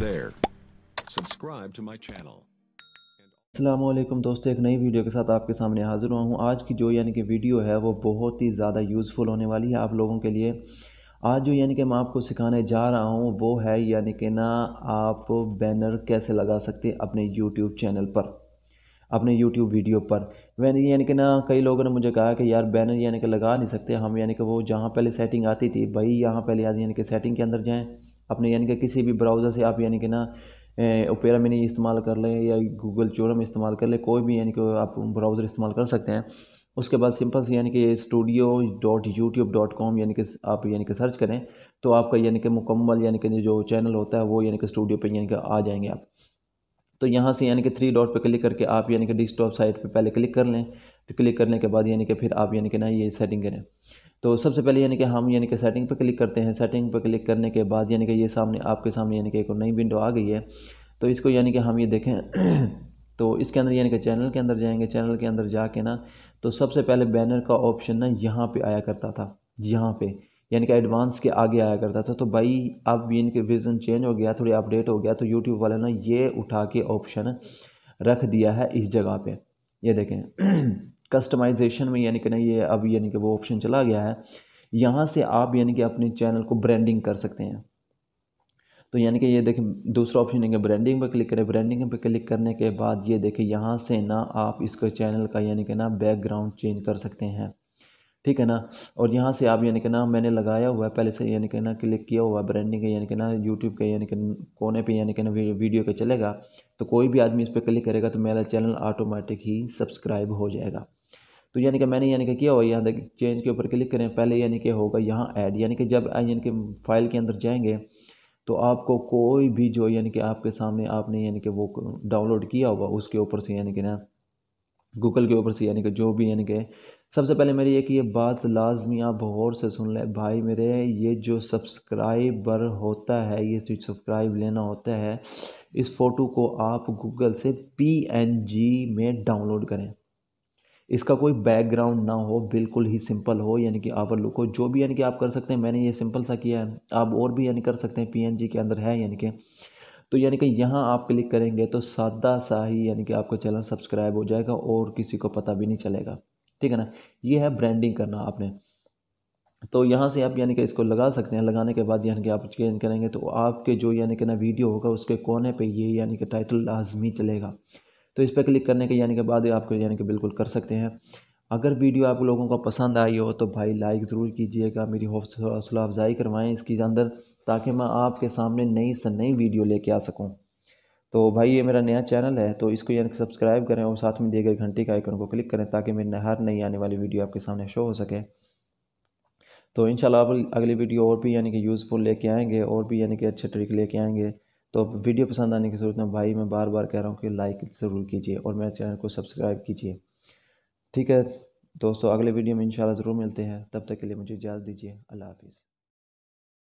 असलम दोस्तों एक नई वीडियो के साथ आपके सामने हाज़िर हुआ हूँ आज की जो यानी कि वीडियो है वो बहुत ही ज़्यादा यूज़फुल होने वाली है आप लोगों के लिए आज जो यानी कि मैं आपको सिखाने जा रहा हूँ वो है यानी कि ना आप बैनर कैसे लगा सकते अपने यूट्यूब चैनल पर अपने यूट्यूब वीडियो पर वैन यानी कि ना कई लोगों ने मुझे कहा कि यार बैनर यानी कि लगा नहीं सकते हम यानी कि वो जहाँ पहले सेटिंग आती थी भाई यहाँ पहले यानी कि सेटिंग के अंदर जाएँ अपने यानी कि किसी भी ब्राउज़र से आप यानी कि ना ओपेरा मिनी इस्तेमाल कर लें या गूगल चोरम इस्तेमाल कर लें कोई भी यानी कि आप ब्राउज़र इस्तेमाल कर सकते हैं उसके बाद सिंपल से यानी कि studio dot YouTube dot com यानी कि आप यानी कि सर्च करें तो आपका यानी कि मुकम्मल यानी कि जो चैनल होता है वो यानी कि स्टूडियो पे यानी कि आ जाएंगे आप तो यहाँ से यानी कि थ्री डॉट पे क्लिक करके आप यानी कि डिस्कटॉप साइट पे पहले क्लिक कर लें तो क्लिक करने के बाद यानी कि फिर आप यानी कि ना ये सेटिंग करें तो सबसे पहले यानी कि हम यानी कि सेटिंग पर क्लिक करते हैं सेटिंग पर क्लिक करने के बाद यानी कि ये सामने आपके सामने यानी कि एक नई विंडो आ गई है तो इसको यानी कि हम ये देखें तो इसके अंदर यानी कि चैनल के अंदर जाएंगे चैनल के अंदर जाके ना तो सबसे पहले बैनर का ऑप्शन ना यहाँ पे आया करता था यहाँ पे यानी कि एडवांस के आगे आया करता था तो भाई अब इनके विज़न चेंज हो गया थोड़ी अपडेट हो गया तो यूट्यूब वाले ना ये उठा के ऑप्शन रख दिया है इस जगह पे ये देखें कस्टमाइजेशन में यानी कि ना ये अब यानी कि वो ऑप्शन चला गया है यहाँ से आप यानी कि अपने चैनल को ब्रांडिंग कर सकते हैं तो यानी कि ये देखें दूसरा ऑप्शन है कि ब्रांडिंग पर क्लिक करें ब्रांडिंग पर क्लिक करने के बाद ये देखें यहाँ से ना आप इसके चैनल का यानी कि ना बैकग्राउंड चेंज कर सकते हैं ठीक है ना और यहाँ से आप यानी कि ना मैंने लगाया हुआ है पहले से यानी कि ना क्लिक किया हुआ ब्रांडिंग है यानी कि ना यूट्यूब के यानी कि कोने पे यानी कि ना वीडियो के चलेगा तो कोई भी आदमी इस पर क्लिक करेगा तो मेरा चैनल ऑटोमेटिक ही सब्सक्राइब हो जाएगा तो यानी कि मैंने यानी कि किया हुआ यहाँ तक चेंज के ऊपर क्लिक करें पहले यानी कि होगा यहाँ ऐड यानी कि जब यानी कि फाइल के अंदर जाएंगे तो आपको कोई भी जो यानी कि आपके सामने आपने यानी कि वो डाउनलोड किया होगा उसके ऊपर से यानी कि ना गूगल के ऊपर से यानी कि जो भी यानी कि सबसे पहले मेरी एक ये बात लाजमी आप गौर से सुन लें भाई मेरे ये जो सब्सक्राइबर होता है ये जो सब्सक्राइब लेना होता है इस फ़ोटो को आप गूगल से पी में डाउनलोड करें इसका कोई बैकग्राउंड ना हो बिल्कुल ही सिंपल हो यानी कि आवर लुक हो जो भी यानी कि आप कर सकते हैं मैंने ये सिंपल सा किया है आप और भी यानी कर सकते हैं पी के अंदर है यानी कि तो यानी कि यहाँ आप क्लिक करेंगे तो सादा सा ही यानी कि आपका चैनल सब्सक्राइब हो जाएगा और किसी को पता भी नहीं चलेगा ठीक है ना ये है ब्रांडिंग करना आपने तो यहाँ से आप यानी कि इसको लगा सकते हैं लगाने के बाद यानी कि आप चेंज करेंगे तो आपके जो यानी कि ना वीडियो होगा उसके कोने पे ये यानी कि टाइटल लाजमी चलेगा तो इस पर क्लिक करने के यानी के बाद आपको यानी कि बिल्कुल कर सकते हैं अगर वीडियो आप लोगों को पसंद आई हो तो भाई लाइक ज़रूर कीजिएगा मेरी हौसला अफज़ाई करवाएँ इसके अंदर ताकि मैं आपके सामने नई से नई वीडियो लेके आ सकूं तो भाई ये मेरा नया चैनल है तो इसको यानी सब्सक्राइब करें और साथ में दिए गए घंटे के आइकन को क्लिक करें ताकि मेरी हर नई आने वाली वीडियो आपके सामने शो हो सके तो इन अगली वीडियो और भी यानी कि यूज़फुल लेके आएंगे और भी यानी कि अच्छे ट्रिक लेके आएंगे तो वीडियो पसंद आने की ज़रूरत में भाई मैं बार बार कह रहा हूँ कि लाइक ज़रूर कीजिए और मेरे चैनल को सब्सक्राइब कीजिए ठीक है दोस्तों अगले वीडियो में इंशाल्लाह ज़रूर मिलते हैं तब तक के लिए मुझे इजाज़त दीजिए अल्लाह हाफिज़